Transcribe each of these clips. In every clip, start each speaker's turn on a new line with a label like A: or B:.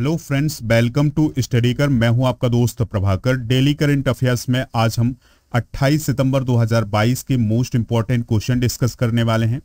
A: hello friends welcome to study कर मैं हूं आपका दोस्त प्रभाकर डेली करंट अफेयर्स में आज हम 28 सितंबर 2022 के मोस्ट इंपॉर्टेंट क्वेश्चन डिस्कस करने वाले हैं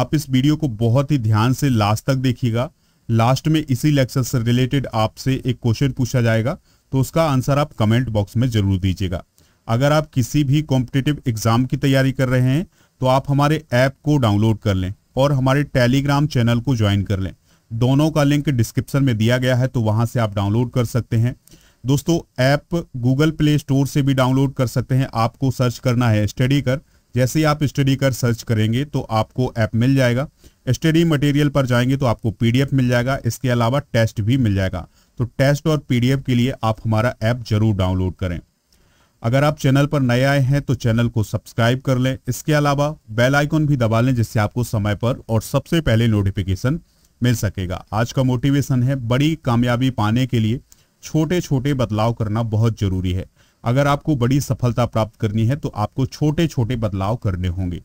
A: आप इस वीडियो को बहुत ही ध्यान से लास्ट तक देखिएगा लास्ट में इसी लेक्चर से रिलेटेड आपसे एक क्वेश्चन पूछा जाएगा तो उसका आंसर आप कमेंट बॉक्स में जरूर दीजिएगा अगर आप किसी भी कॉम्पिटेटिव एग्जाम की तैयारी कर रहे हैं तो आप हमारे ऐप को डाउनलोड कर लें और हमारे टेलीग्राम चैनल को ज्वाइन कर लें दोनों का लिंक डिस्क्रिप्शन में दिया गया है तो वहां से आप डाउनलोड कर सकते हैं दोस्तों ऐप गूगल प्ले स्टोर से भी डाउनलोड कर सकते हैं आपको सर्च करना है स्टडी कर जैसे ही आप स्टडी कर सर्च करेंगे तो आपको ऐप मिल जाएगा स्टडी मटेरियल पर जाएंगे तो आपको पीडीएफ मिल जाएगा इसके अलावा टेस्ट भी मिल जाएगा तो टेस्ट और पीडीएफ के लिए आप हमारा ऐप जरूर डाउनलोड करें अगर आप चैनल पर नए आए हैं तो चैनल को सब्सक्राइब कर लें इसके अलावा बेल भी दबा लें जिससे आपको समय पर और सबसे पहले नोटिफिकेशन मिल सकेगा आज का मोटिवेशन है बड़ी कामयाबी पाने के लिए छोटे छोटे बदलाव करना बहुत जरूरी है अगर आपको बड़ी सफलता प्राप्त करनी है तो आपको छोटे छोटे बदलाव करने होंगे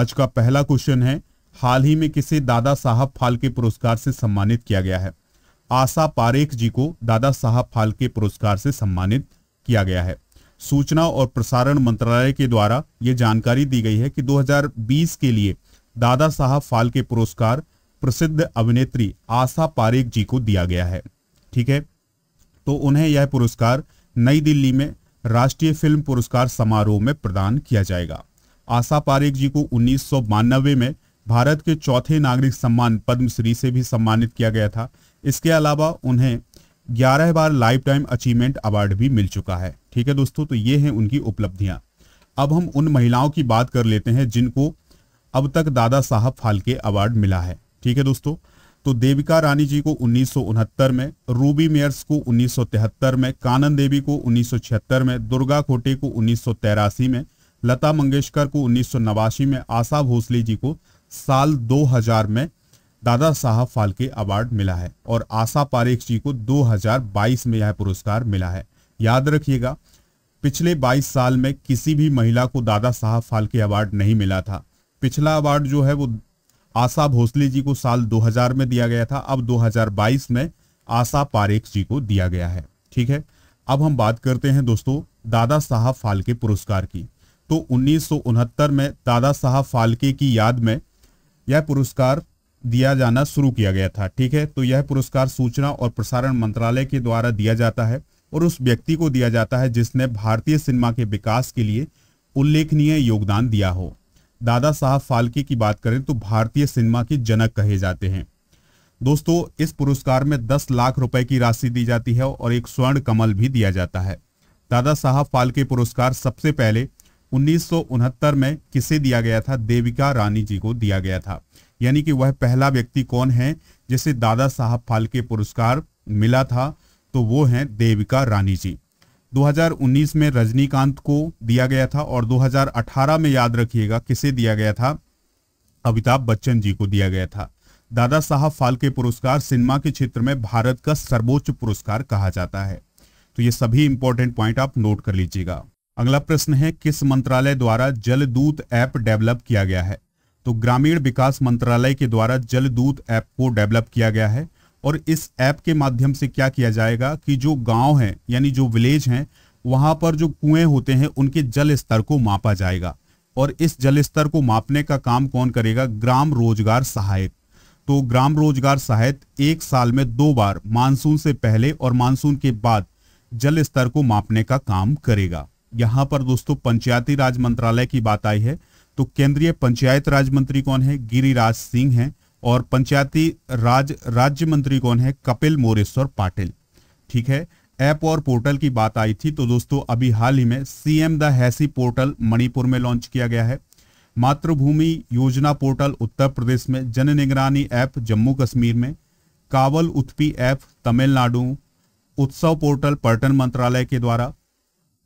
A: आज का पहला क्वेश्चन है हाल ही में किसे दादा साहब फालके पुरस्कार से सम्मानित किया गया है आशा पारेख जी को दादा साहब फालके पुरस्कार से सम्मानित किया गया है सूचना और प्रसारण मंत्रालय के द्वारा ये जानकारी दी गई है कि 2020 के लिए दादा साहब फालके पुरस्कार प्रसिद्ध अभिनेत्री आशा पारेख जी को दिया गया है ठीक है तो उन्हें यह पुरस्कार नई दिल्ली में राष्ट्रीय फिल्म पुरस्कार समारोह में प्रदान किया जाएगा आशा पारेख जी को उन्नीस में भारत के चौथे नागरिक सम्मान पद्मश्री से भी सम्मानित किया गया था इसके अलावा उन्हें 11 बार लाइफ टाइम अचीवमेंट अवार्ड भी मिल चुका है ठीक है दोस्तों तो ये हैं उनकी उपलब्धियां अब हम उन महिलाओं की बात कर लेते हैं जिनको अब तक दादा साहब फाल्के अवार्ड मिला है ठीक है दोस्तों तो देविका रानी जी को उन्नीस में रूबी मेयर्स को उन्नीस में कानन देवी को उन्नीस में दुर्गा खोटे को उन्नीस में लता मंगेशकर को उन्नीस में आशा भोसले जी को साल 2000 में दादा साहब फाल्के अवार्ड मिला है और आशा पारेख जी को 2022 में यह पुरस्कार मिला है याद रखिएगा पिछले 22 साल में किसी भी महिला को दादा साहब फाल्के अवार्ड नहीं मिला था पिछला अवार्ड जो है वो आशा भोसले जी को साल 2000 में दिया गया था अब 2022 में आशा पारेख जी को दिया गया है ठीक है अब हम बात करते हैं दोस्तों दादा साहब फाल्के पुरस्कार की तो उन्नीस में दादा साहब फाल्के की याद में यह पुरस्कार दिया जाना शुरू किया गया था ठीक है तो यह पुरस्कार सूचना और प्रसारण मंत्रालय के द्वारा दिया जाता है और उस व्यक्ति को दिया जाता है जिसने भारतीय सिनेमा के विकास के लिए उल्लेखनीय योगदान दिया हो दादा साहब फाल्के की बात करें तो भारतीय सिनेमा के जनक कहे जाते हैं दोस्तों इस पुरस्कार में 10 लाख रुपए की राशि दी जाती है और एक स्वर्ण कमल भी दिया जाता है दादा साहब फाल्के पुरस्कार सबसे पहले उन्नीस में किसे दिया गया था देविका रानी जी को दिया गया था यानी कि वह पहला व्यक्ति कौन है जिसे दादा साहब फाल्के पुरस्कार मिला था तो वो है देविका रानी जी 2019 में रजनीकांत को दिया गया था और 2018 में याद रखिएगा किसे दिया गया था अमिताभ बच्चन जी को दिया गया था दादा साहब फाल्के पुरस्कार सिनेमा के क्षेत्र में भारत का सर्वोच्च पुरस्कार कहा जाता है तो ये सभी इंपॉर्टेंट पॉइंट आप नोट कर लीजिएगा अगला प्रश्न है किस मंत्रालय द्वारा जलदूत ऐप डेवलप किया गया है तो ग्रामीण विकास मंत्रालय के द्वारा जलदूत ऐप को डेवलप किया गया है और इस ऐप के माध्यम से क्या किया जाएगा कि जो गांव है यानी जो विलेज हैं वहां पर जो कुएं होते हैं उनके जल स्तर को मापा जाएगा और इस जल स्तर को मापने का काम कौन करेगा ग्राम रोजगार सहायक तो ग्राम रोजगार सहायक एक साल में दो बार मानसून से पहले और मानसून के बाद जल स्तर को मापने का काम करेगा यहां पर दोस्तों पंचायती राज मंत्रालय की बात आई है तो केंद्रीय पंचायत राज मंत्री कौन है गिरिराज सिंह हैं और पंचायती राज राज्य मंत्री कौन है कपिल मोरेश्वर पाटिल ठीक है ऐप और पोर्टल की बात आई थी तो दोस्तों अभी हाल ही में सीएम द हैसी पोर्टल मणिपुर में लॉन्च किया गया है मातृभूमि योजना पोर्टल उत्तर प्रदेश में जन निगरानी ऐप जम्मू कश्मीर में कावल उत्पी ऐप तमिलनाडु उत्सव पोर्टल पर्यटन मंत्रालय के द्वारा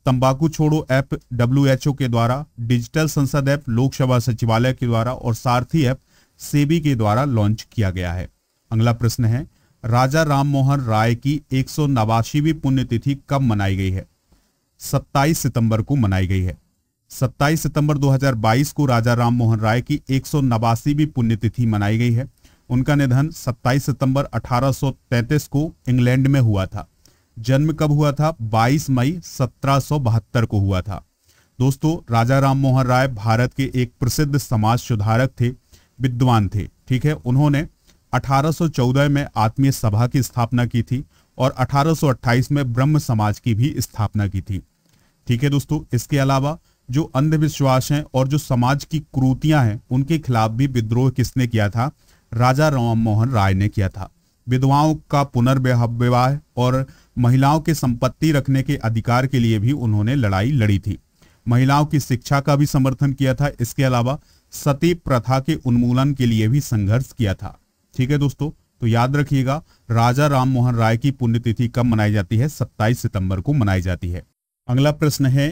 A: तंबाकू छोड़ो ऐप डब्ल्यू के द्वारा डिजिटल संसद ऐप लोकसभा सचिवालय के द्वारा और सारथी ऐप सेबी के द्वारा लॉन्च किया गया है अगला प्रश्न है राजा राममोहन राय की एक सौ नवासीवी पुण्यतिथि कब मनाई गई है 27 सितंबर को मनाई गई है 27 सितंबर 2022 को राजा राममोहन राय की एक सौ नवासीवी पुण्यतिथि मनाई गई है उनका निधन 27 सितंबर 1833 को इंग्लैंड में हुआ था जन्म कब हुआ था 22 मई सत्रह को हुआ था दोस्तों राजा राम मोहन राय भारत के एक प्रसिद्ध समाज सुधारक थे विद्वान थे ठीक है उन्होंने 1814 में आत्मीय सभा की स्थापना की थी और 1828 में ब्रह्म समाज की भी स्थापना की थी ठीक है दोस्तों इसके अलावा जो अंधविश्वास हैं और जो समाज की क्रूतियां हैं उनके खिलाफ भी विद्रोह किसने किया था राजा राम मोहन राय ने किया था विधवाओं का पुनर्विवाह और महिलाओं के संपत्ति रखने के अधिकार के लिए भी उन्होंने लड़ाई लड़ी थी महिलाओं की शिक्षा का भी समर्थन किया था इसके अलावा सती प्रथा के उन्मूलन के लिए भी संघर्ष किया था ठीक है दोस्तों तो याद रखिएगा राजा राममोहन राय की पुण्यतिथि कब मनाई जाती है 27 सितंबर को मनाई जाती है अगला प्रश्न है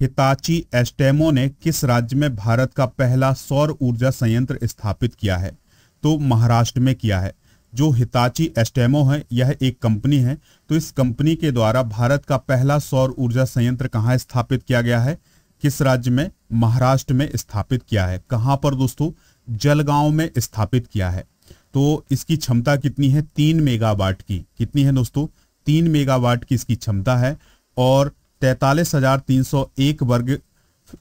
A: हिताची एस्टेमो ने किस राज्य में भारत का पहला सौर ऊर्जा संयंत्र स्थापित किया है तो महाराष्ट्र में किया है जो हिताची एस्टेमो है यह एक कंपनी है तो इस कंपनी के द्वारा भारत का पहला सौर ऊर्जा संयंत्र कहाँ स्थापित किया गया है किस राज्य में महाराष्ट्र में स्थापित किया है कहाँ पर दोस्तों जलगांव में स्थापित किया है तो इसकी क्षमता कितनी है तीन मेगावाट की कितनी है दोस्तों तीन मेगावाट की इसकी क्षमता है और तैतालीस हजार तीन सौ एक वर्ग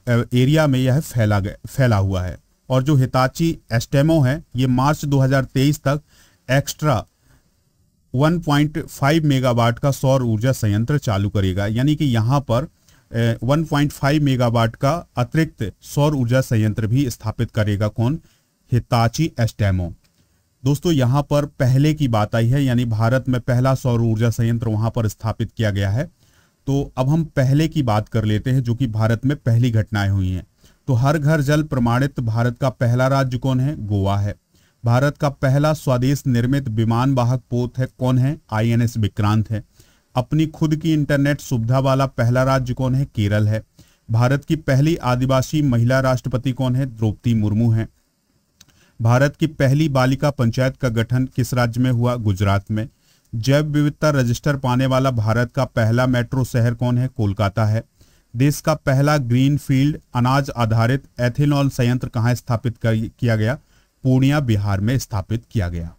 A: एरिया में यह फैला गया फैला हुआ है और जो हिताची एस्टेमो है ये मार्च 2023 तक एक्स्ट्रा 1.5 मेगावाट का सौर ऊर्जा संयंत्र चालू करेगा यानी कि यहाँ पर 1.5 मेगावाट का अतिरिक्त सौर ऊर्जा संयंत्र भी स्थापित करेगा कौन हिताची एस्टेमो दोस्तों यहाँ पर पहले की बात आई है यानी भारत में पहला सौर ऊर्जा संयंत्र वहां पर स्थापित किया गया है तो अब हम पहले की बात कर लेते हैं जो कि भारत में पहली घटनाएं हुई हैं तो हर घर जल प्रमाणित भारत का पहला राज्य कौन है गोवा है भारत का पहला स्वदेश निर्मित विमान वाहक पोत है कौन है आईएनएस विक्रांत है अपनी खुद की इंटरनेट सुविधा वाला पहला राज्य कौन है केरल है भारत की पहली आदिवासी महिला राष्ट्रपति कौन है द्रौपदी मुर्मू है भारत की पहली बालिका पंचायत का गठन किस राज्य में हुआ गुजरात में जैव विविधता रजिस्टर पाने वाला भारत का पहला मेट्रो शहर कौन है कोलकाता है देश का पहला ग्रीन फील्ड अनाज आधारित एथेनॉल संयंत्र कहाँ स्थापित किया गया पूर्णिया बिहार में स्थापित किया गया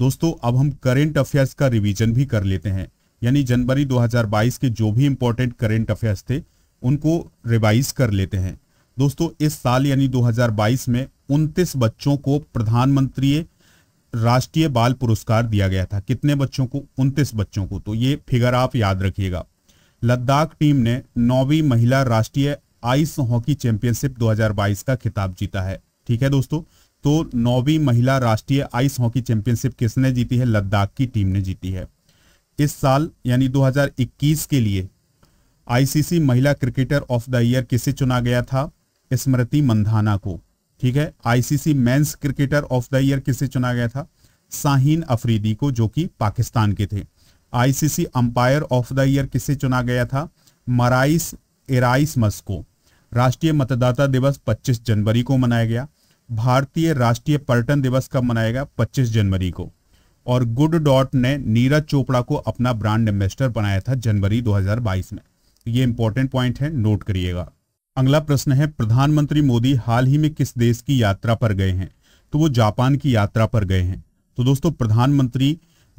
A: दोस्तों अब हम करेंट अफेयर्स का रिवीजन भी कर लेते हैं यानी जनवरी 2022 के जो भी इम्पोर्टेंट करेंट अफेयर्स थे उनको रिवाइज कर लेते हैं दोस्तों इस साल यानी 2022 में उनतीस बच्चों को प्रधानमंत्री राष्ट्रीय बाल पुरस्कार दिया गया था कितने बच्चों को उनतीस बच्चों को तो ये फिगर आप याद रखिएगा लद्दाख टीम ने नौवीं महिला राष्ट्रीय आइस हॉकी चैंपियनशिप 2022 का खिताब जीता है ठीक है दोस्तों तो नौवीं महिला राष्ट्रीय आइस हॉकी चैंपियनशिप किसने जीती है लद्दाख की टीम ने जीती है इस साल यानी 2021 के लिए आईसीसी महिला क्रिकेटर ऑफ द ईयर किसे चुना गया था स्मृति मंधाना को ठीक है ICC men's cricketer of the year किसे चुना गया था साहिन अफरीदी को जो कि पाकिस्तान के थे ICC umpire of the year किसे चुना गया था मराइस एराइस मस को राष्ट्रीय मतदाता दिवस 25 जनवरी को मनाया गया भारतीय राष्ट्रीय पर्यटन दिवस कब मनाया गया पच्चीस जनवरी को और गुड डॉट ने नीरज चोपड़ा को अपना ब्रांड एम्बेसडर बनाया था जनवरी 2022 में तो ये इंपॉर्टेंट पॉइंट है नोट करिएगा अगला प्रश्न है प्रधानमंत्री मोदी हाल ही में किस देश की यात्रा पर गए हैं तो वो जापान की यात्रा पर गए हैं तो दोस्तों प्रधानमंत्री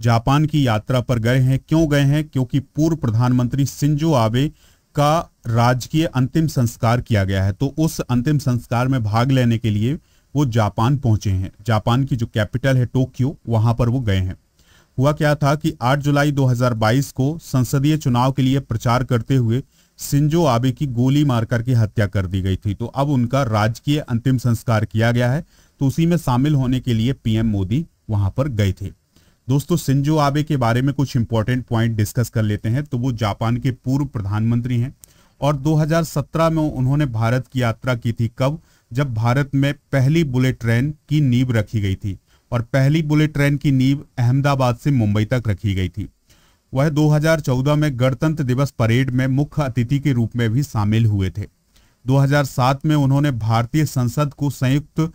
A: जापान की यात्रा पर गए हैं क्यों गए हैं क्योंकि पूर्व प्रधानमंत्री सिंजो आबे का राजकीय अंतिम संस्कार किया गया है तो उस अंतिम संस्कार में भाग लेने के लिए वो जापान पहुंचे हैं जापान की जो कैपिटल है टोक्यो वहां पर वो गए हैं हुआ क्या था कि 8 जुलाई 2022 को संसदीय चुनाव के लिए प्रचार करते हुए सिंजो आबे की गोली मारकर की हत्या कर दी गई थी तो अब उनका राजकीय अंतिम संस्कार किया गया है तो उसी में शामिल होने के लिए पीएम मोदी वहां पर गए थे दोस्तों सिंजो आबे के बारे में कुछ इंपॉर्टेंट पॉइंट डिस्कस कर लेते हैं तो वो जापान के पूर्व प्रधानमंत्री हैं और 2017 में उन्होंने भारत की यात्रा की थी कब जब भारत में पहली बुलेट ट्रेन की नींव रखी गई थी और पहली बुलेट ट्रेन की नींव अहमदाबाद से मुंबई तक रखी गई थी वह 2014 में गणतंत्र दिवस परेड में मुख्य अतिथि के रूप में भी शामिल हुए थे 2007 में उन्होंने भारतीय संसद को संयुक्त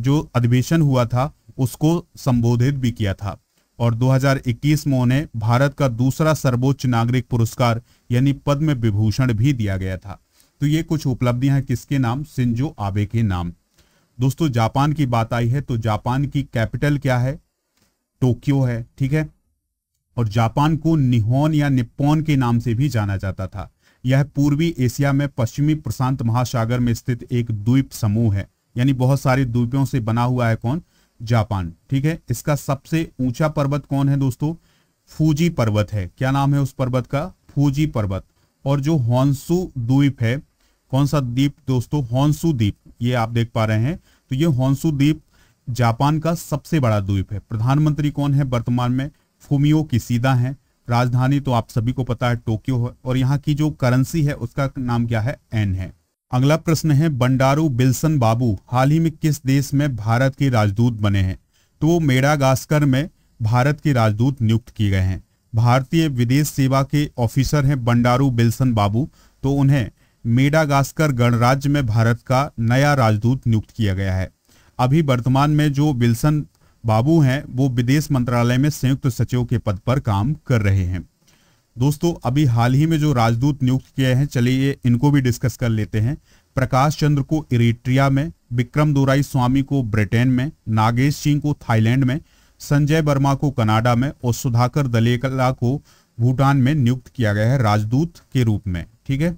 A: जो अधिवेशन हुआ था उसको संबोधित भी किया था और 2021 में उन्हें भारत का दूसरा सर्वोच्च नागरिक पुरस्कार यानी पद्म विभूषण भी दिया गया था तो ये कुछ उपलब्धियां हैं किसके नाम सिंजो आबे के नाम दोस्तों जापान की बात आई है तो जापान की कैपिटल क्या है टोक्यो है ठीक है और जापान को निहोन या निपोन के नाम से भी जाना जाता था यह पूर्वी एशिया में पश्चिमी प्रशांत महासागर में स्थित एक द्वीप समूह है यानी बहुत सारे द्वीपों से बना हुआ है कौन जापान ठीक है इसका सबसे ऊंचा पर्वत कौन है दोस्तों फूजी पर्वत है क्या नाम है उस पर्वत का फूजी पर्वत और जो हॉन्सु द्वीप है कौन सा द्वीप दोस्तों हॉन्सु द्वीप ये आप देख पा रहे हैं तो ये हॉन्सु द्वीप जापान का सबसे बड़ा द्वीप है प्रधानमंत्री कौन है वर्तमान में फूमियो किसीदा है राजधानी तो आप सभी को पता है टोक्यो है और यहाँ की जो करेंसी है उसका नाम क्या है एन है अगला प्रश्न है बंडारू बिल्सन बाबू हाल ही में किस देश में भारत के राजदूत बने हैं तो वो मेडागास्कर में भारत के राजदूत नियुक्त किए गए हैं भारतीय विदेश सेवा के ऑफिसर हैं बंडारू बिल्सन बाबू तो उन्हें मेडागास्कर गणराज्य में भारत का नया राजदूत नियुक्त किया गया है अभी वर्तमान में जो बिल्सन बाबू हैं वो विदेश मंत्रालय में संयुक्त सचिव के पद पर काम कर रहे हैं दोस्तों अभी हाल ही में जो राजदूत नियुक्त किए हैं चलिए इनको भी डिस्कस कर लेते हैं प्रकाश चंद्र को इरेट्रिया में विक्रम दोराई स्वामी को ब्रिटेन में नागेश सिंह को थाईलैंड में संजय वर्मा को कनाडा में और सुधाकर दलेकला को भूटान में नियुक्त किया गया है राजदूत के रूप में ठीक है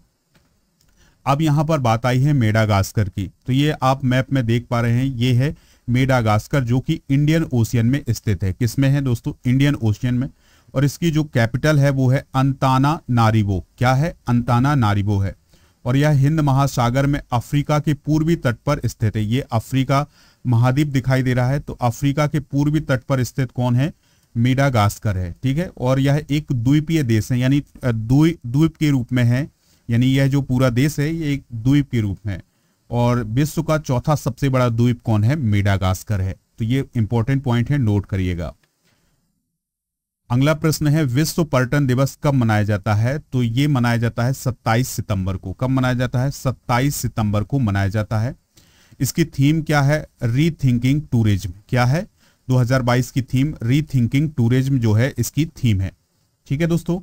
A: अब यहां पर बात आई है मेडागास्कर की तो ये आप मैप में देख पा रहे हैं ये है मेडागास्कर जो कि इंडियन ओशियन में स्थित है किसमें है दोस्तों इंडियन ओशियन में और इसकी जो कैपिटल है वो है अंताना नारिबो क्या है अंताना नारिबो है और यह हिंद महासागर में अफ्रीका के पूर्वी तट पर स्थित है ये अफ्रीका महाद्वीप दिखाई दे रहा है तो अफ्रीका के पूर्वी तट पर स्थित कौन है मेडागास्कर है ठीक है और यह एक द्वीपीय देश है यानी द्वीप के रूप में है यानी यह जो पूरा देश है ये एक द्वीप के रूप में है और विश्व का चौथा सबसे बड़ा द्वीप कौन है मेडागास्कर है तो ये इंपॉर्टेंट पॉइंट है नोट करिएगा अगला प्रश्न है विश्व पर्यटन दिवस कब मनाया जाता है तो ये मनाया जाता है 27 सितंबर को कब मनाया जाता है 27 सितंबर को मनाया जाता है इसकी थीम क्या है रीथिंकिंग टूरिज्म क्या है 2022 की थीम रीथिंकिंग टूरिज्म जो है इसकी थीम है ठीक है दोस्तों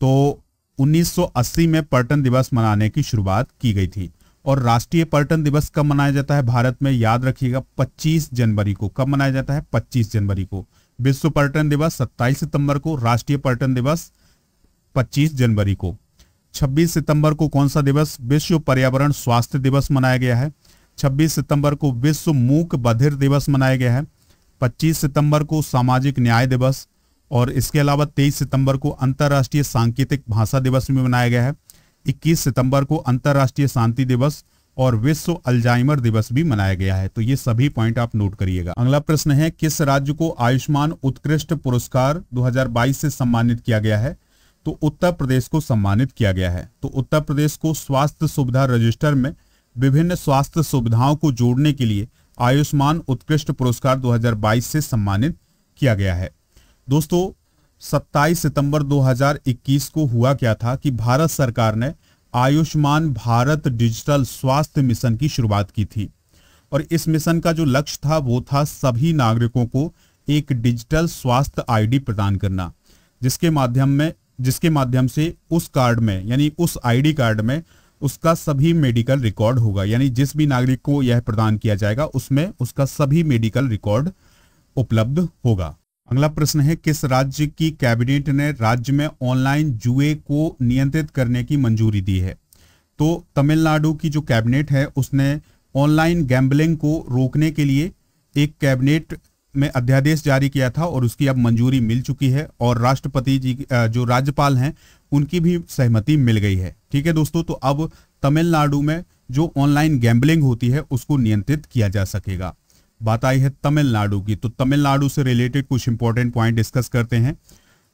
A: तो 1980 में पर्यटन दिवस मनाने की शुरुआत की गई थी और राष्ट्रीय पर्यटन दिवस कब मनाया जाता है भारत में याद रखिएगा 25 जनवरी को कब मनाया जाता है 25 जनवरी को विश्व पर्यटन दिवस 27 सितंबर को राष्ट्रीय पर्यटन दिवस 25 जनवरी को 26 सितंबर को कौन सा दिवस विश्व पर्यावरण स्वास्थ्य दिवस मनाया गया है 26 सितंबर को विश्व मूक बधिर दिवस मनाया गया है 25 सितंबर को सामाजिक न्याय दिवस और इसके अलावा 23 सितंबर को अंतर्राष्ट्रीय सांकेतिक भाषा दिवस भी मनाया गया है 21 सितंबर को अंतर्राष्ट्रीय शांति दिवस और विश्व अल्जाइमर दिवस भी मनाया गया है तो ये सभी पॉइंट आप नोट करिएगा अगला प्रश्न है किस राज्य को आयुष्मान उत्कृष्ट पुरस्कार 2022 से सम्मानित किया गया है तो उत्तर प्रदेश को सम्मानित किया गया है तो उत्तर प्रदेश को स्वास्थ्य सुविधा रजिस्टर में विभिन्न स्वास्थ्य सुविधाओं को जोड़ने के लिए आयुष्मान उत्कृष्ट पुरस्कार 2022 से सम्मानित किया गया है दोस्तों 27 सितंबर 2021 को हुआ क्या था कि भारत सरकार ने आयुष्मान भारत डिजिटल स्वास्थ्य मिशन की शुरुआत की थी और इस मिशन का जो लक्ष्य था वो था सभी नागरिकों को एक डिजिटल स्वास्थ्य आईडी प्रदान करना जिसके माध्यम में जिसके माध्यम से उस कार्ड में यानी उस आईडी कार्ड में उसका सभी मेडिकल रिकॉर्ड होगा यानी जिस भी नागरिक को यह प्रदान किया जाएगा उसमें उसका सभी मेडिकल रिकॉर्ड उपलब्ध होगा अगला प्रश्न है किस राज्य की कैबिनेट ने राज्य में ऑनलाइन जुए को नियंत्रित करने की मंजूरी दी है तो तमिलनाडु की जो कैबिनेट है उसने ऑनलाइन गैम्बलिंग को रोकने के लिए एक कैबिनेट में अध्यादेश जारी किया था और उसकी अब मंजूरी मिल चुकी है और राष्ट्रपति जी जो राज्यपाल हैं उनकी भी सहमति मिल गई है ठीक है दोस्तों तो अब तमिलनाडु में जो ऑनलाइन गैम्बलिंग होती है उसको नियंत्रित किया जा सकेगा बात आई है तमिलनाडु की तो तमिलनाडु से रिलेटेड कुछ इंपॉर्टेंट पॉइंट डिस्कस करते हैं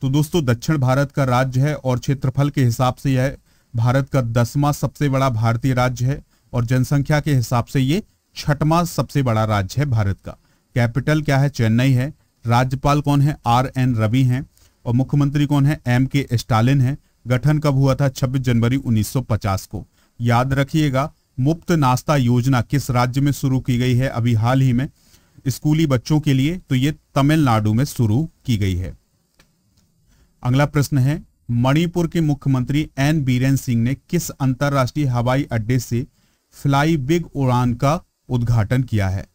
A: तो दोस्तों दक्षिण भारत का राज्य है और क्षेत्रफल के हिसाब से यह भारत का दसवां सबसे बड़ा भारतीय राज्य है और जनसंख्या के हिसाब से ये छठवां सबसे बड़ा राज्य है भारत का कैपिटल क्या है चेन्नई है राज्यपाल कौन है आर एन रवि हैं और मुख्यमंत्री कौन है एम के स्टालिन है गठन कब हुआ था 26 जनवरी 1950 को याद रखिएगा मुफ्त नाश्ता योजना किस राज्य में शुरू की गई है अभी हाल ही में स्कूली बच्चों के लिए तो ये तमिलनाडु में शुरू की गई है अगला प्रश्न है मणिपुर के मुख्यमंत्री एन बीरेन सिंह ने किस अंतर्राष्ट्रीय हवाई अड्डे से फ्लाई बिग उड़ान का उद्घाटन किया है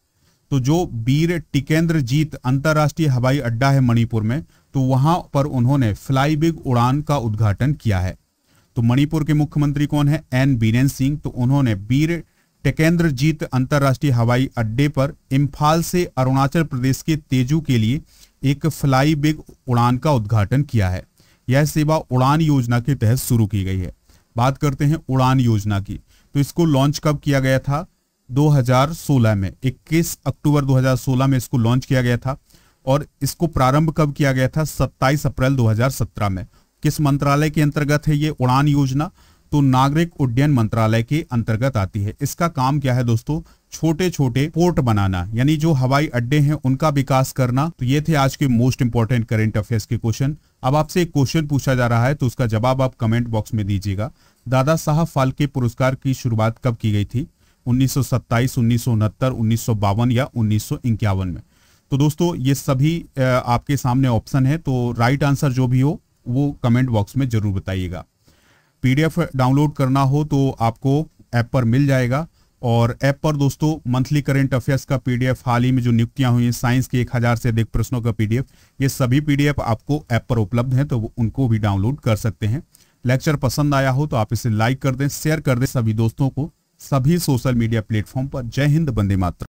A: तो जो बीर टिकेंद्र जीत अंतर्राष्ट्रीय हवाई अड्डा है मणिपुर में तो वहां पर उन्होंने फ्लाई बिग उड़ान का उद्घाटन किया है तो मणिपुर के मुख्यमंत्री कौन है एन बीरेन सिंह तो उन्होंने बीर टिकेंद्र जीत अंतर्राष्ट्रीय हवाई अड्डे पर इम्फाल से अरुणाचल प्रदेश के तेजू के लिए एक फ्लाई बिग उड़ान का उद्घाटन किया है यह सेवा उड़ान योजना के तहत शुरू की गई है बात करते हैं उड़ान योजना की तो इसको लॉन्च कब किया गया था 2016 में 21 अक्टूबर 2016 में इसको लॉन्च किया गया था और इसको प्रारंभ कब किया गया था 27 अप्रैल 2017 में किस मंत्रालय के अंतर्गत है ये उड़ान योजना तो नागरिक उड्डयन मंत्रालय के अंतर्गत आती है इसका काम क्या है दोस्तों छोटे छोटे पोर्ट बनाना यानी जो हवाई अड्डे हैं उनका विकास करना तो ये थे आज के मोस्ट इंपॉर्टेंट करेंट अफेयर्स के क्वेश्चन अब आपसे एक क्वेश्चन पूछा जा रहा है तो उसका जवाब आप कमेंट बॉक्स में दीजिएगा दादा साहब फाल्के पुरस्कार की शुरुआत कब की गई थी उन्नीस 1927, उन्नीस 1952 या उन्नीस में तो दोस्तों ये सभी आपके सामने ऑप्शन है तो राइट आंसर जो भी हो वो कमेंट बॉक्स में ज़रूर बताइएगा पीडीएफ डाउनलोड करना हो तो आपको ऐप पर मिल जाएगा और ऐप पर दोस्तों मंथली करेंट अफेयर्स का पीडीएफ हाल ही में जो नियुक्तियां हुई हैं साइंस के एक हज़ार से अधिक प्रश्नों का पीडीएफ ये सभी पीडीएफ आपको ऐप पर उपलब्ध हैं तो उनको भी डाउनलोड कर सकते हैं लेक्चर पसंद आया हो तो आप इसे लाइक कर दें शेयर कर दें सभी दोस्तों को सभी सोशल मीडिया प्लेटफॉर्म पर जय हिंद बंदे मात्र